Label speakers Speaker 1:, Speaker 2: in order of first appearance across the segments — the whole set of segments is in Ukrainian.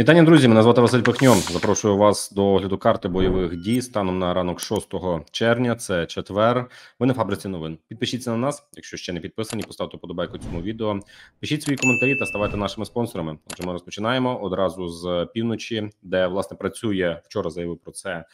Speaker 1: Вітання, друзі. Мене звати Василь Пихньон. Запрошую вас до огляду карти бойових дій станом на ранок 6 червня. Це четвер. Ви на фабриці новин. Підпишіться на нас, якщо ще не підписані, поставте подобайку цьому відео. Пишіть свої коментарі та ставайте нашими спонсорами. Отже, ми розпочинаємо одразу з півночі, де власне працює вчора. Заявив про це е,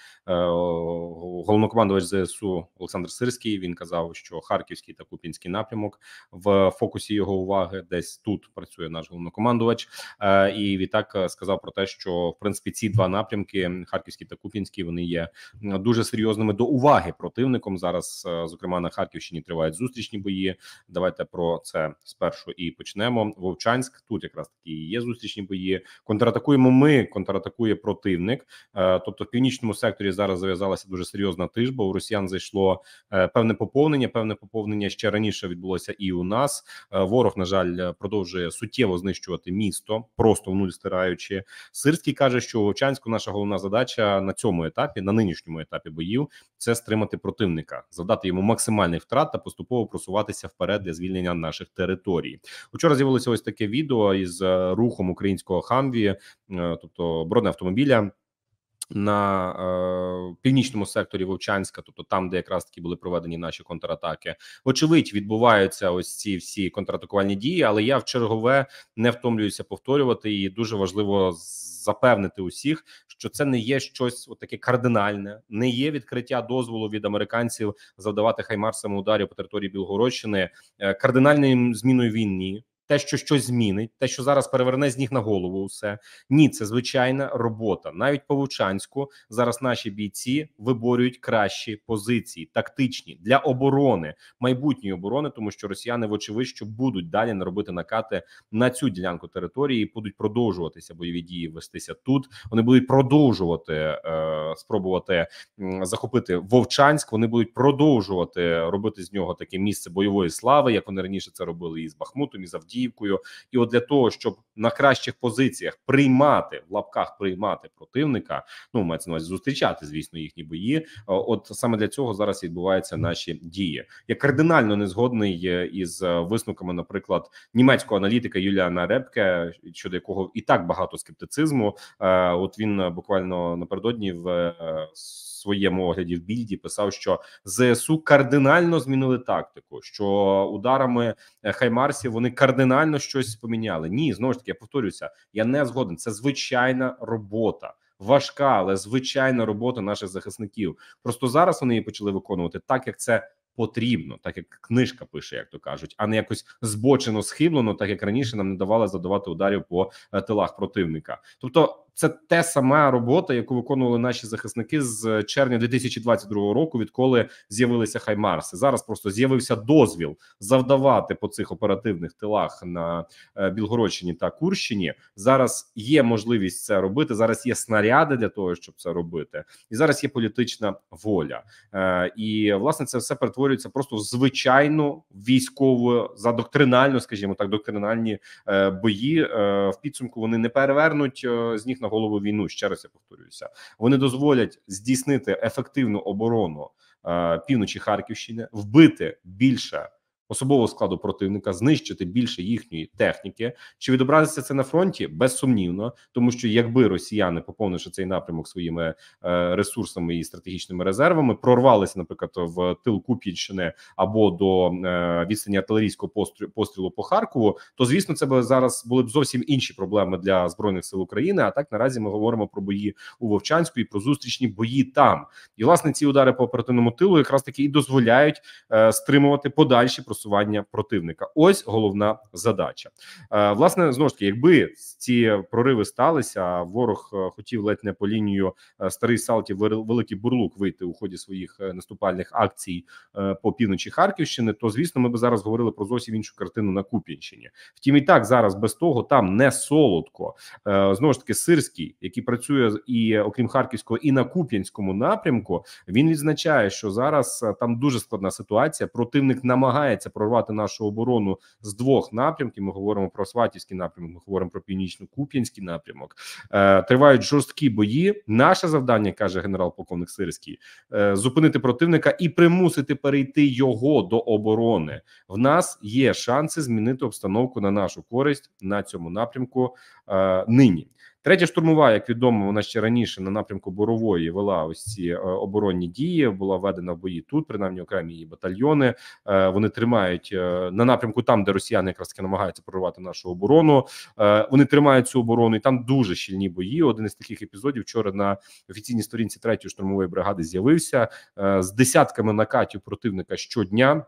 Speaker 1: головнокомандувач ЗСУ Олександр Сирський. Він казав, що Харківський та Купінський напрямок в фокусі його уваги. Десь тут працює наш головнокомандувач е, і відтак е, сказав сказав про те, що в принципі ці два напрямки Харківський та Куп'янський, вони є дуже серйозними до уваги противником. Зараз, е, зокрема, на Харківщині тривають зустрічні бої. Давайте про це спершу і почнемо. Вовчанськ тут якраз такі є зустрічні бої. Контратакуємо ми, контратакує противник. Е, тобто, в північному секторі зараз зав'язалася дуже серйозна тижба. У росіян зайшло е, певне поповнення. Певне поповнення ще раніше відбулося і у нас. Ворог на жаль продовжує суттєво знищувати місто, просто в нуль стираючи Сирський каже, що у Вовчанську наша головна задача на цьому етапі, на нинішньому етапі боїв, це стримати противника, завдати йому максимальний втрат та поступово просуватися вперед для звільнення наших територій. Учора з'явилося ось таке відео із е, рухом українського хамві, е, тобто автомобіля на е, північному секторі Вовчанська, тобто там, де якраз таки були проведені наші контратаки, очевидь, відбуваються ось ці всі контратакувальні дії. Але я в чергове не втомлююся повторювати, і дуже важливо запевнити усіх, що це не є щось таке кардинальне, не є відкриття дозволу від американців завдавати хаймарсами ударів по території Білгородщини. Е, кардинальною зміною війни те, що щось змінить, те, що зараз переверне з ніг на голову, усе ні, це звичайна робота. Навіть по Лучанську зараз наші бійці виборюють кращі позиції, тактичні для оборони майбутньої оборони, тому що росіяни, вочевидь, що будуть далі наробити накати на цю ділянку території, і будуть продовжуватися бойові дії вестися тут. Вони будуть продовжувати е, спробувати захопити Вовчанськ. Вони будуть продовжувати робити з нього таке місце бойової слави, як вони раніше це робили і з Бахмутом і з Авдіївкою, і от для того, щоб на кращих позиціях приймати в лапках приймати противника, ну мається на увазі зустрічати, звісно, їхні бої. Е, от саме для цього зараз відбуваються наші дії. Я кардинально не згодний е, із е, висновками, наприклад, німецького аналітика Юліана Репке, щодо якого і так багато скептицизму. От він буквально напередодні в своєму огляді в більді писав, що зсу кардинально змінили тактику, що ударами е, Хаймарсів вони кардинально щось поміняли. Ні, знову ж таки я повторюся. Я не згоден. Це звичайна робота. Важка, але звичайна робота наших захисників. Просто зараз вони її почали виконувати так, як це потрібно, так як книжка пише, як то кажуть, а не якось збочено схиблено, так як раніше нам не давали задавати ударів по е, тилах противника. Тобто це те сама робота, яку виконували наші захисники з е, червня 2022 року, відколи з'явилися хаймарси. Зараз просто з'явився дозвіл завдавати по цих оперативних тилах на е, Білгородщині та Курщині. Зараз є можливість це робити. Зараз є снаряди для того, щоб це робити, і зараз є політична воля. Е, і власне це все перетворюється просто в звичайну військову за доктринально, скажімо так, доктринальні бої в підсумку. Вони не перевернуть з них на на голову війну. Ще раз я повторююся. Вони дозволять здійснити ефективну оборону е, півночі Харківщини, вбити більше особового складу противника, знищити більше їхньої техніки. Чи відобразиться це на фронті? Безсумнівно, тому що якби росіяни, поповнивши цей напрямок своїми е, ресурсами і стратегічними резервами, прорвалися, наприклад, в тил Куп'янщини або до е, відстані артилерійського пострілу по Харкову, то звісно, це б зараз були б зовсім інші проблеми для збройних сил України. А так наразі ми говоримо про бої у Вовчанську і про зустрічні бої там. І власне ці удари по оперативному тилу якраз таки і дозволяють е, стримувати подальші про просування противника. Ось головна задача. Е, власне, знову ж таки, якби ці прориви сталися, а ворог е, хотів ледь не по лінію е, старий Салтів великий бурлук вийти у ході своїх наступальних акцій по півночі Харківщини, то звісно, ми б зараз говорили про зовсім іншу картину на Куп'янщині. Втім, і так зараз без того там не солодко. Знову ж таки, сирський, який працює і окрім харківського, і на куп'янському напрямку, він відзначає, що зараз там дуже складна ситуація. Противник намагається намагається прорвати нашу оборону з двох напрямків. Ми говоримо про Сватівський напрямок, ми говоримо про північно-куп'янський напрямок. Е, тривають жорсткі бої. Наше завдання каже генерал-полковник Сирський, е, зупинити противника і примусити перейти його до оборони. В нас є шанси змінити обстановку на нашу користь на цьому напрямку е, нині. Третя штурмова, як відомо, вона ще раніше на напрямку борової вела ось ці е, оборонні дії. Була введена в бої тут, принаймні окремі її батальйони. Е, вони тримають е, на напрямку там, де росіяни якраз таки намагаються прорвати нашу оборону. Вони тримають цю оборону, і там дуже щільні бої. Один із таких епізодів вчора на офіційній сторінці третьої штурмової бригади з'явився з десятками накатів противника щодня.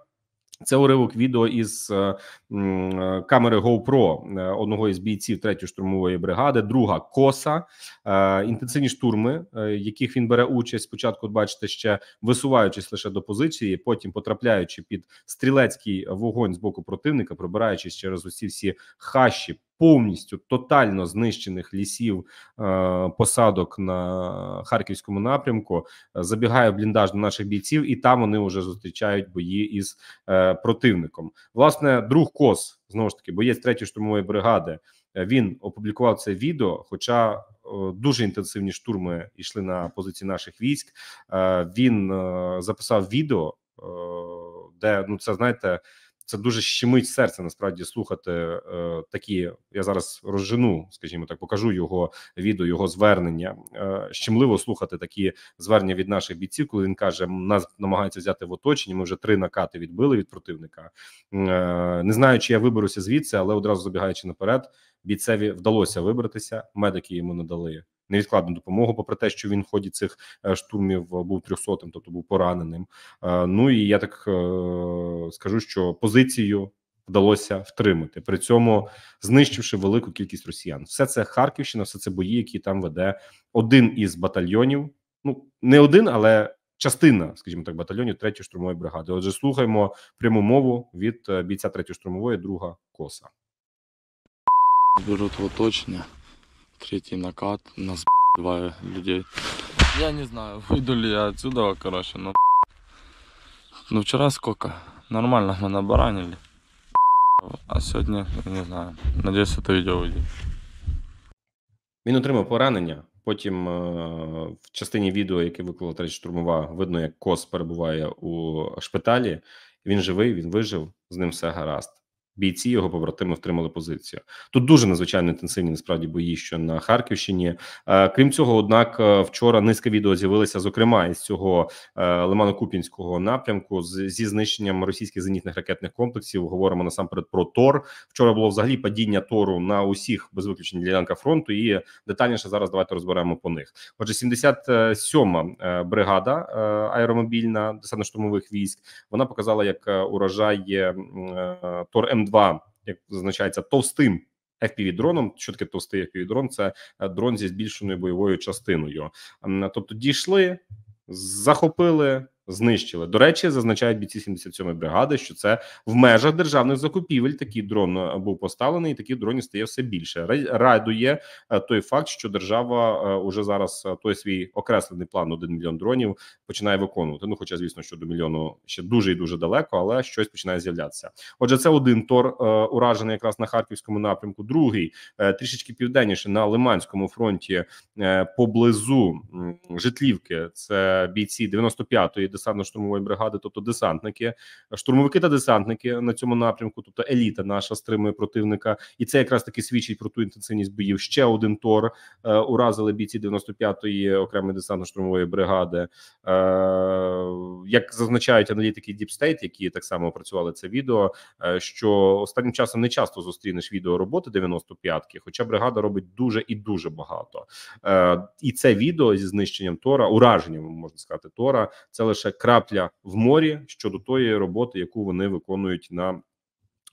Speaker 1: Це уривок відео із е, е, камери GoPro е, одного із бійців 3 штурмової бригади. Друга коса інтенсивні штурми, яких він бере участь. Спочатку бачите, ще висуваючись лише до позиції, потім потрапляючи під стрілецький вогонь з боку противника, пробираючись через усі всі хащі повністю тотально знищених лісів е, посадок на харківському напрямку. Е, забігає бліндаж до наших бійців, і там вони вже зустрічають бої із е, противником. Власне, друг кос знову ж таки боєць третьої штурмової бригади. Він опублікував це відео, хоча дуже інтенсивні штурми йшли на позиції наших військ. Він записав відео, де ну це знаєте це дуже щемить серце. Насправді слухати е, такі. Я зараз розжену, скажімо так, покажу його відео, його звернення. Е, щемливо слухати такі звернення від наших бійців, коли він каже: нас намагаються взяти в оточення. Ми вже три накати відбили від противника. Е, не знаю, чи я виберуся звідси, але одразу забігаючи наперед, бійцеві вдалося вибратися. Медики йому надали невідкладну допомогу, попри те, що він в ході цих е, штурмів е, був трьохсотим, тобто був пораненим. Е, ну і я так скажу, що позицію. Вдалося втримати при цьому знищивши велику кількість росіян. Все це Харківщина, все це бої, які там веде один із батальйонів. Ну не один, але частина, скажімо так, батальйонів третьої штурмової бригади. Отже, слухаємо пряму мову від бійця третьої штурмової, друга коса. Беруть в оточення третий накат, нас два людей. Я не знаю, выйду ли я отсюда, короче, но Ну вчора сколько? Нормально мы набаранили. А сьогодні, не знаю. Надіюся, це відео вийде. Він отримав поранення. Потім е, в частині відео, яке виклала третя штурмова, видно, як кос перебуває у шпиталі. Він живий, він вижив, з ним все гаразд бійці його побратими втримали позицію. Тут дуже надзвичайно інтенсивні насправді бої, що на Харківщині. Е, крім цього, однак, е, вчора низка відео з'явилися, зокрема із цього е, Лимано-Купінського напрямку зі знищенням російських зенітних ракетних комплексів. Говоримо насамперед про Тор. Вчора було взагалі падіння тору на усіх без виключення ділянка фронту. І детальніше зараз давайте розберемо по них. Отже, 77-ма бригада аеромобільна десантно штурмових військ. Вона показала, як урожай Тор М м як зазначається, товстим fpv дроном, що таке товстий fpv дрон це е, дрон зі збільшеною бойовою частиною. Тобто дійшли, захопили знищили. До речі, зазначають бійці 77-ї бригади, що це в межах державних закупівель. Такий дрон е, був поставлений, і таких дронів стає все більше. радує е, той факт, що держава е, уже зараз той свій окреслений план 1 мільйон дронів починає виконувати. Ну, хоча, звісно, що до мільйону ще дуже і дуже далеко, але щось починає з'являтися. Отже, це один тор уражений якраз на харківському напрямку. Другий трішечки південніше на Лиманському фронті поблизу житлівки. Це бійці 95-ї десантно-штурмової бригади, тобто десантники, штурмовики та десантники на цьому напрямку, тобто еліта наша стримує противника, і це якраз таки свідчить про ту інтенсивність боїв. Ще один тор е, уразили бійці 95-ї окремої десантно-штурмової бригади, е, як зазначають аналітики Deep State, які так само опрацювали це відео. Е, що останнім часом не часто зустрінеш відео роботи 95-ки, хоча бригада робить дуже і дуже багато, е, і це відео зі знищенням Тора, ураженням можна сказати, Тора це лише лише крапля в морі щодо тої роботи, яку вони виконують на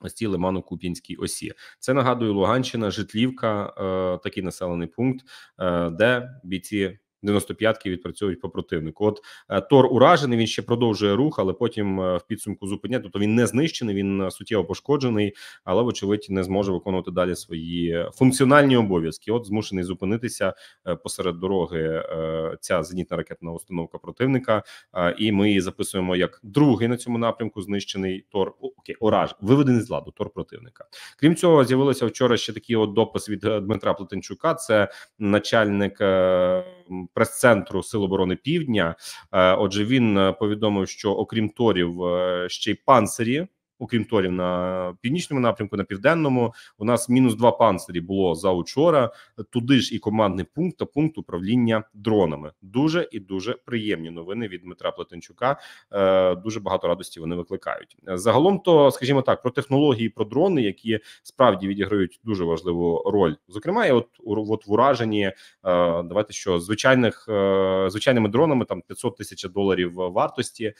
Speaker 1: ось цій Лимано-Куп'янській осі. Це нагадую Луганщина, Житлівка, е, такий населений пункт, е, де бійці. 95-ки відпрацьовують по противнику. От е, Тор уражений, він ще продовжує рух, але потім е, в підсумку зупиняє. Тобто він не знищений, він е, суттєво пошкоджений, але, вочевидь, не зможе виконувати далі свої функціональні обов'язки. От змушений зупинитися посеред дороги. Ця зенітна ракетна установка противника, і ми її записуємо як другий на цьому напрямку. Знищений тор окей, ораж виведений з ладу тор противника. Крім цього, з'явилося вчора ще такий от допис від Дмитра Плетенчука. Це начальник прес-центру Сил оборони Півдня. Е, отже, він е, повідомив, що окрім торів е, ще й панцирі окрім торів на північному напрямку, на південному у нас мінус два панцирі було за учора. Туди ж і командний пункт та пункт управління дронами. Дуже і дуже приємні новини від Дмитра Плетенчука. Е, дуже багато радості вони викликають. Загалом, то скажімо так, про технології, про дрони, які справді відіграють дуже важливу роль. Зокрема, і от от в ураженні е, давайте що звичайних е, звичайними дронами там 500 тисяч доларів вартості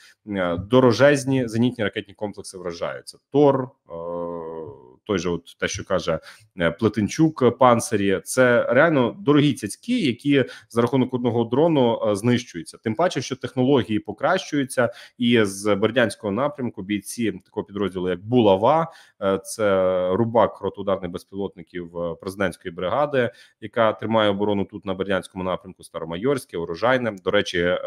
Speaker 1: дорожезні зенітні ракетні комплекси вражають залишаються. Тор, э, той же, от те, що каже э, Плетенчук, э, панцирі, це реально дорогі цяцькі, які за рахунок одного дрону е, знищуються. Тим паче, що технології покращуються, і з бердянського напрямку бійці такого підрозділу, як Булава, е, це рубак ротударних безпілотників е, президентської бригади, яка тримає оборону тут на бердянському напрямку, Старомайорське, урожайне. До речі,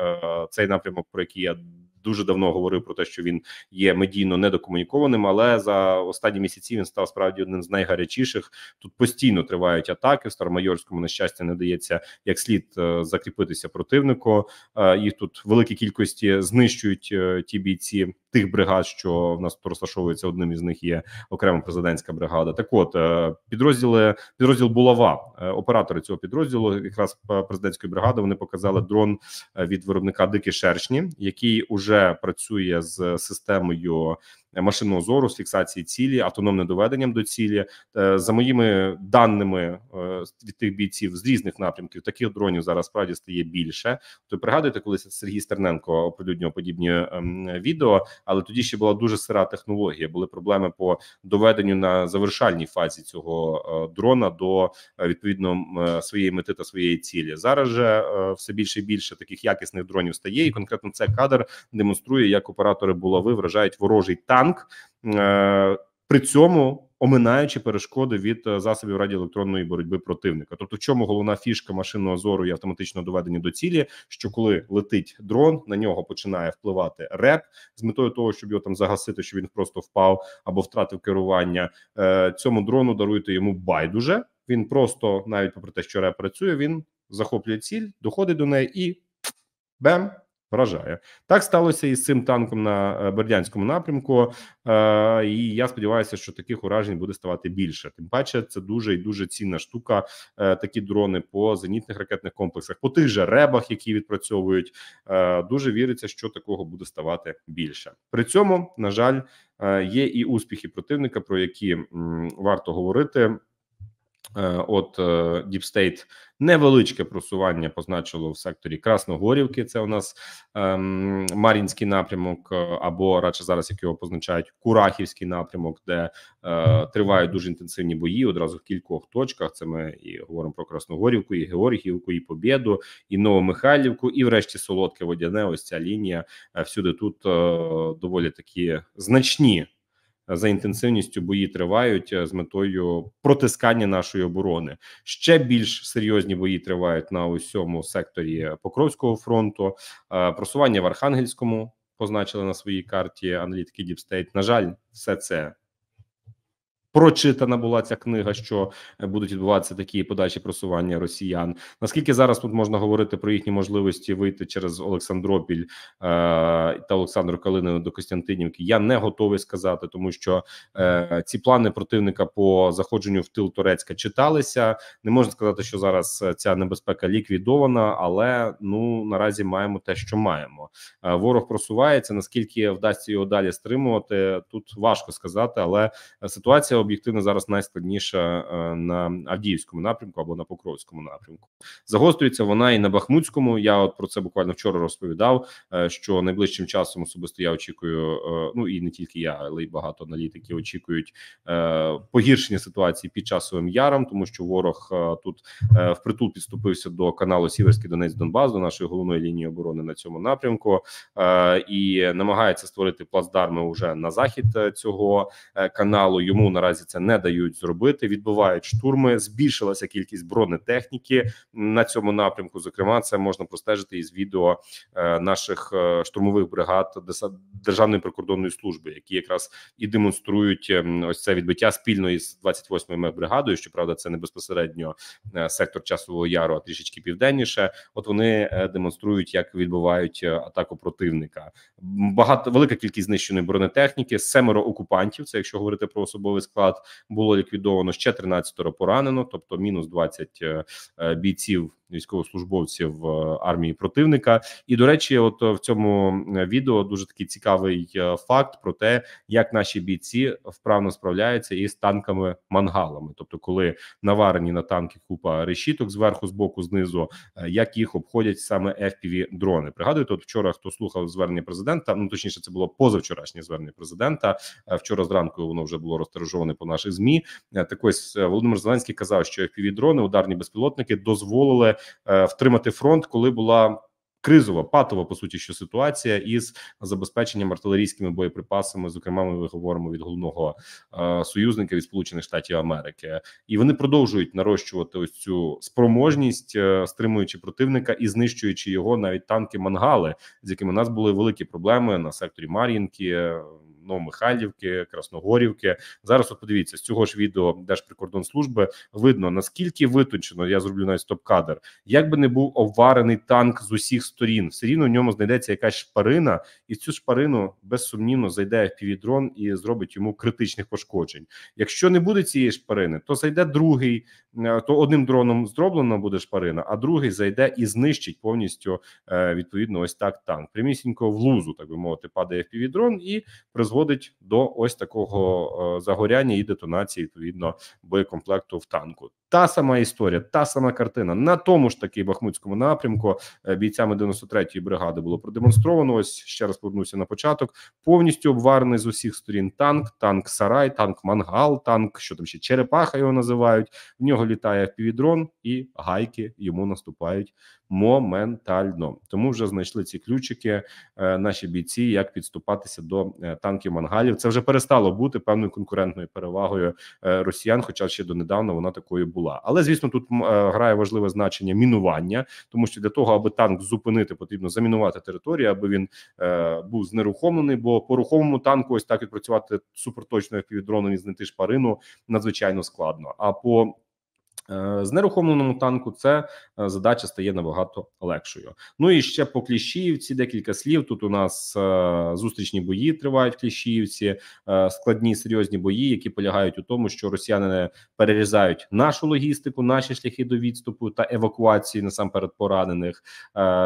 Speaker 1: цей напрямок, про який я дуже давно говорив про те, що він є медійно недокомунікованим. Але за останні місяці він став справді одним з найгарячіших. Тут постійно тривають атаки. В Старомайорському на щастя не дається як слід е, закріпитися противнику. Е, їх тут великі кількості знищують е, ті бійці тих бригад, що в нас розташовується, одним із них є окрема президентська бригада. Так, от е, підрозділи підрозділ булава е, оператори цього підрозділу, якраз президентської бригади, вони показали дрон е, від виробника дикі шершні, який уже працює з системою машинного зору з фіксації цілі, автономним доведенням до цілі. Е, за моїми даними е, від тих бійців з різних напрямків таких дронів зараз справді стає більше. То пригадуєте, коли Сергій Стерненко оприлюднював подібні е, відео, але тоді ще була дуже сира технологія. Були проблеми по доведенню на завершальній фазі цього дрона до відповідно своєї мети та своєї цілі. Зараз же все більше і більше таких якісних дронів стає, і конкретно це кадр демонструє, як оператори булави вражають ворожий та танк, е, при цьому оминаючи перешкоди від е, засобів радіоелектронної боротьби противника. Тобто, в чому головна фішка машинного зору і автоматичного доведення до цілі, що коли летить дрон, на нього починає впливати реп з метою того, щоб його там загасити, щоб він просто впав або втратив керування. Е, цьому дрону даруйте йому байдуже. Він просто навіть попри те, що реп працює, він захоплює ціль, доходить до неї і бем вражає. Так сталося і з цим танком на е, Бердянському напрямку. Е, І я сподіваюся, що таких уражень буде ставати більше. Тим паче, це дуже і дуже цінна штука. Е, такі дрони по зенітних ракетних комплексах, по тих же ребах, які відпрацьовують. Е, дуже віриться, що такого буде ставати більше. При цьому на жаль, є і успіхи противника, про які варто говорити. Е, от е, Deep State невеличке просування позначило в секторі Красногорівки. Це у нас ем, Мар'їнський напрямок, е, або радше зараз як його позначають Курахівський напрямок, де е, тривають дуже інтенсивні бої. Одразу в кількох точках. Це ми і говоримо про Красногорівку, і Георгіївку, і Побєду, і Новомихайлівку, і, врешті, Солодке Водяне. Ось ця лінія. Всюди тут е, доволі такі значні за інтенсивністю бої тривають е, з метою протискання нашої оборони. Ще більш серйозні бої тривають на усьому секторі Покровського фронту. Е, просування в Архангельському позначили на своїй карті аналітики Діпстейт. На жаль, все це прочитана була ця книга, що е, будуть відбуватися такі подальші просування росіян. Наскільки зараз тут можна говорити про їхні можливості вийти через Олександропіль е- та Олександру Калинину до Костянтинівки? Я не готовий сказати, тому що е- ці плани противника по заходженню в тил Турецька читалися. Не можна сказати, що зараз е, ця небезпека ліквідована, але ну наразі маємо те, що маємо. Е- ворог просувається. Наскільки вдасться його далі стримувати, тут важко сказати, але е, ситуація об об'єктивно зараз найскладніша е, на Авдіївському напрямку або на Покровському напрямку. Загострюється вона і на Бахмутському. Я от про це буквально вчора розповідав. Е, що найближчим часом особисто я очікую, е, ну і не тільки я, але й багато аналітиків очікують погіршення ситуації під часовим яром, тому що ворог тут впритул підступився до каналу Сіверський Донець Донбас, до нашої головної лінії оборони на цьому напрямку, і намагається створити плацдарми уже на захід цього каналу. Йому наразі наразі це не дають зробити. Відбувають штурми, збільшилася кількість бронетехніки на цьому напрямку. Зокрема, це можна простежити із відео е, наших е, штурмових бригад Державної прикордонної служби, які якраз і демонструють ем, ось це відбиття спільно із 28-ю бригадою. Щоправда, це не безпосередньо е, сектор часового яру, а трішечки південніше. От вони демонструють, як відбувають атаку противника. Багато велика кількість знищеної бронетехніки, семеро окупантів. Це якщо говорити про особовий склад склад було ліквідовано ще 13 поранено, тобто мінус 20 е, е, бійців військовослужбовців е, армії противника. І до речі, от е, в цьому е, відео дуже такий цікавий факт про те, як наші бійці вправно справляються із танками-мангалами, тобто, коли наварені на танки купа решіток зверху, з боку, знизу, як їх обходять саме fpv дрони. Пригадуєте, от вчора хто слухав звернення президента, ну точніше, це було позавчорашнє звернення президента. Вчора зранку воно вже було розтаражоване по наших змі. Так ось Володимир Зеленський казав, що fpv дрони ударні безпілотники дозволили Е, втримати фронт, коли була. Кризова патова по суті, що ситуація із забезпеченням артилерійськими боєприпасами, зокрема, ми говоримо від головного е, союзника від Сполучених Штатів Америки, і вони продовжують нарощувати ось цю спроможність, е, стримуючи противника і знищуючи його навіть танки мангали, з якими у нас були великі проблеми на секторі Мар'їнки. Ну, Михайлівки, Красногорівки. Зараз от подивіться з цього ж відео Держприкордонслужби видно наскільки витончено я зроблю навіть стоп кадр. Як би не був обварений танк з усіх сторін, все рівно в ньому знайдеться якась шпарина, і цю шпарину безсумнівно зайде в дрон і зробить йому критичних пошкоджень. Якщо не буде цієї шпарини, то зайде другий, е, то одним дроном зроблена буде шпарина, а другий зайде і знищить повністю е, відповідно ось так танк. Прямісінько в лузу, так би мовити, падає в півідрон і призводить призводить до ось такого е, загоряння і детонації відповідно боєкомплекту в танку. Та сама історія, та сама картина на тому ж таки бахмутському напрямку е, бійцями 93-ї бригади було продемонстровано. Ось ще раз повернуся на початок. Повністю обварений з усіх сторін танк, танк сарай, танк мангал, танк, що там ще черепаха його називають. В нього літає Півдрон, і гайки йому наступають моментально. Тому вже знайшли ці ключики. Е, наші бійці як підступатися до е, танків мангалів. Це вже перестало бути певною конкурентною перевагою е, росіян, хоча ще донедавна вона такою була. Але звісно, тут грає важливе значення мінування, тому що для того, аби танк зупинити, потрібно замінувати територію, аби він був знерухомлений. Бо по рухомому танку ось так відпрацювати суперточно як півдроном і знайти шпарину надзвичайно складно. А по Е, з нерухомленому танку це е, задача стає набагато легшою. Ну і ще по Кліщіївці декілька слів. Тут у нас е, зустрічні бої тривають в Кліщіївці, складні серйозні бої, які полягають у тому, що росіяни перерізають нашу логістику, наші шляхи до відступу та евакуації насамперед поранених.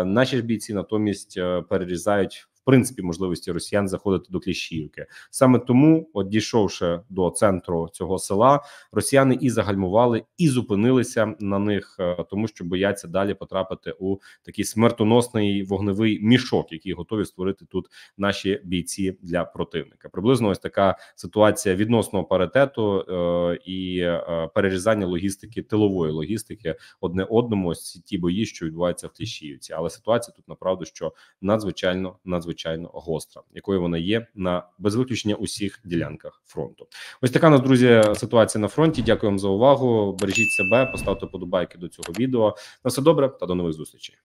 Speaker 1: Наші ж бійці натомість перерізають принципі можливості росіян заходити до Кліщівки, Саме тому, от дійшовши до центру цього села, росіяни і загальмували, і зупинилися на них, е, тому що бояться далі потрапити у такий смертоносний вогневий мішок, який готові створити тут наші бійці для противника. Приблизно ось така ситуація відносного паритету е і е перерізання логістики тилової логістики одне одному. Ось ті бої, що відбуваються в кліщівці, але ситуація тут направду що надзвичайно надзвичайно надзвичайно гостра, якою вона є на без виключення усіх ділянках фронту. Ось така нас, друзі, ситуація на фронті. Дякую вам за увагу. Бережіть себе, поставте подобайки до цього відео. На все добре та до нових зустрічей.